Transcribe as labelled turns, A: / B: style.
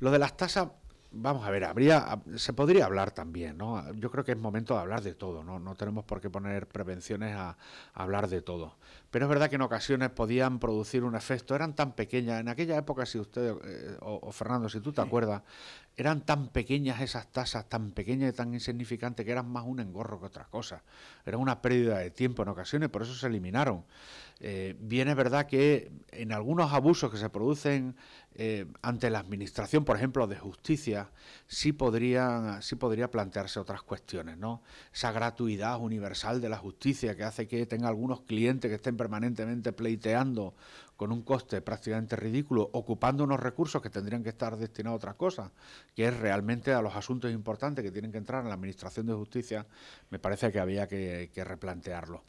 A: Lo de las tasas vamos a ver, habría, se podría hablar también, ¿no? Yo creo que es momento de hablar de todo, ¿no? No tenemos por qué poner prevenciones a, hablar de todo. Pero es verdad que en ocasiones podían producir un efecto, eran tan pequeñas, en aquella época, si usted, eh, o, Fernando, si tú te acuerdas, eran tan pequeñas esas tasas, tan pequeñas y tan insignificantes que eran más un engorro que otras cosas. Era una pérdida de tiempo en ocasiones, por eso se eliminaron. Eh, bien es verdad que en algunos abusos que se producen eh, ante la administración, por ejemplo, de justicia, sí, podría plantearse otras cuestiones, ¿no? Esa gratuidad universal de la justicia que hace que tenga algunos clientes que estén permanentemente pleiteando con un coste prácticamente ridículo, ocupando unos recursos que tendrían que estar destinados a otras cosas, que es realmente a los asuntos importantes que tienen que entrar en la Administración de Justicia, me parece que había que, que replantearlo.